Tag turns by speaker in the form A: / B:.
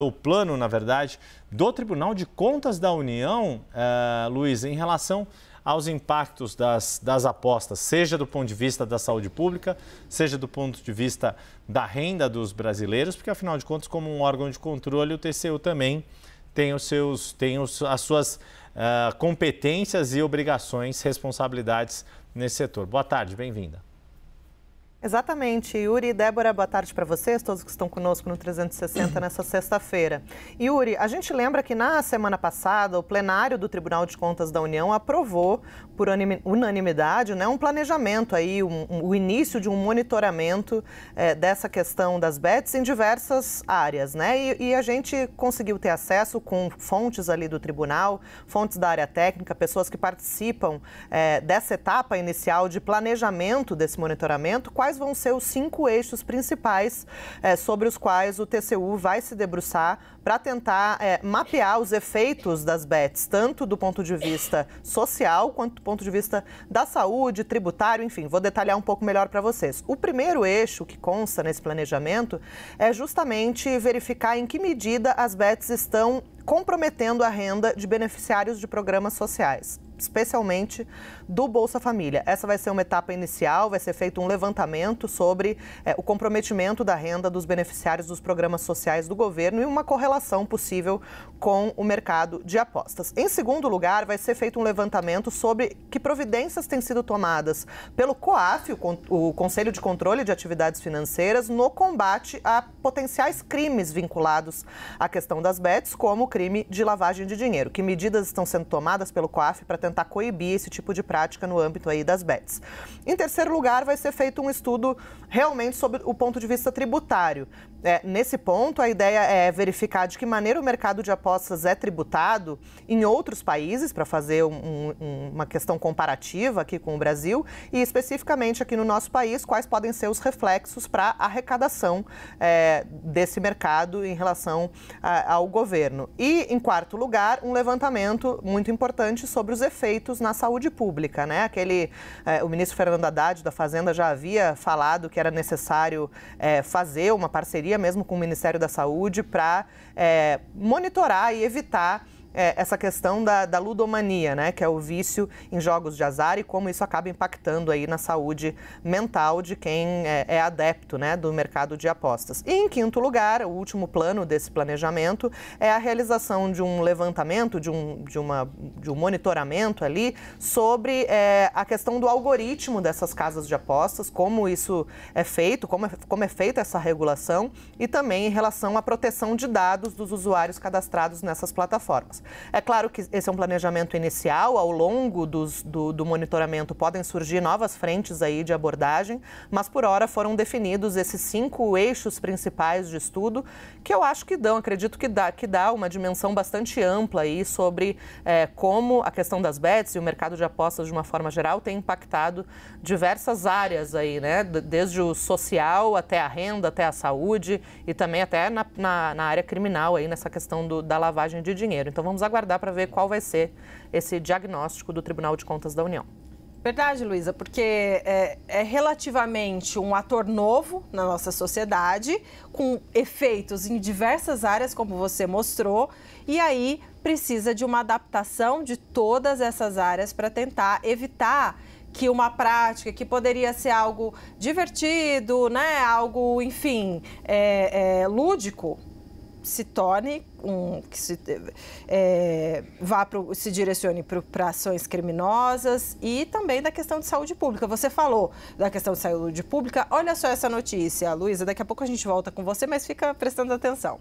A: o plano, na verdade, do Tribunal de Contas da União, uh, Luiz, em relação aos impactos das, das apostas, seja do ponto de vista da saúde pública, seja do ponto de vista da renda dos brasileiros, porque afinal de contas, como um órgão de controle, o TCU também tem, os seus, tem os, as suas uh, competências e obrigações, responsabilidades nesse setor. Boa tarde, bem-vinda.
B: Exatamente. Yuri e Débora, boa tarde para vocês, todos que estão conosco no 360 nessa sexta-feira. Yuri, a gente lembra que na semana passada o plenário do Tribunal de Contas da União aprovou por unanimidade né, um planejamento, aí, um, um, o início de um monitoramento é, dessa questão das bets em diversas áreas. Né? E, e a gente conseguiu ter acesso com fontes ali do tribunal, fontes da área técnica, pessoas que participam é, dessa etapa inicial de planejamento desse monitoramento. Quais quais vão ser os cinco eixos principais é, sobre os quais o TCU vai se debruçar para tentar é, mapear os efeitos das BETs, tanto do ponto de vista social quanto do ponto de vista da saúde, tributário, enfim, vou detalhar um pouco melhor para vocês. O primeiro eixo que consta nesse planejamento é justamente verificar em que medida as BETs estão comprometendo a renda de beneficiários de programas sociais especialmente do Bolsa Família. Essa vai ser uma etapa inicial, vai ser feito um levantamento sobre é, o comprometimento da renda dos beneficiários dos programas sociais do governo e uma correlação possível com o mercado de apostas. Em segundo lugar, vai ser feito um levantamento sobre que providências têm sido tomadas pelo COAF, o Conselho de Controle de Atividades Financeiras, no combate a potenciais crimes vinculados à questão das bets, como o crime de lavagem de dinheiro. Que medidas estão sendo tomadas pelo COAF para tentar tentar coibir esse tipo de prática no âmbito aí das bets. Em terceiro lugar, vai ser feito um estudo realmente sobre o ponto de vista tributário. É, nesse ponto, a ideia é verificar de que maneira o mercado de apostas é tributado em outros países, para fazer um, um, uma questão comparativa aqui com o Brasil, e especificamente aqui no nosso país, quais podem ser os reflexos para a arrecadação é, desse mercado em relação a, ao governo. E, em quarto lugar, um levantamento muito importante sobre os efeitos feitos na saúde pública, né? Aquele, eh, o ministro Fernando Haddad da Fazenda já havia falado que era necessário eh, fazer uma parceria mesmo com o Ministério da Saúde para é, monitorar e evitar é, essa questão da, da, ludomania, né, que é o vício em jogos de azar e como isso acaba impactando aí na saúde mental de quem é, é adepto, né, do mercado de apostas. E em quinto lugar, o último plano desse planejamento é a realização de um levantamento, de um, de uma, de um monitoramento ali sobre é, a questão do algoritmo dessas casas de apostas, como isso é feito, como é, como é feita essa regulação e também em relação à proteção de dados dos usuários cadastrados nessas plataformas. É claro que esse é um planejamento inicial, ao longo dos, do, do monitoramento podem surgir novas frentes aí de abordagem, mas por hora foram definidos esses cinco eixos principais de estudo, que eu acho que dão, acredito que dá, que dá uma dimensão bastante ampla aí sobre é, como a questão das bets e o mercado de apostas de uma forma geral tem impactado diversas áreas aí, né? Desde o social até a renda, até a saúde e também até na, na, na área criminal aí, nessa questão do, da lavagem de dinheiro. Então vamos aguardar para ver qual vai ser esse diagnóstico do Tribunal de Contas da União.
C: Verdade, Luísa, porque é, é, relativamente um ator novo na nossa sociedade, com efeitos em diversas áreas, como você mostrou, e aí precisa de uma adaptação de todas essas áreas para tentar evitar que uma prática que poderia ser algo divertido, né, algo, enfim, é, é, lúdico, se torne um que se, é, vá pro, se direcione para ações criminosas e também da questão de saúde pública. Você falou da questão de saúde pública. Olha só essa notícia, Luísa. Daqui a pouco a gente volta com você, mas fica prestando atenção.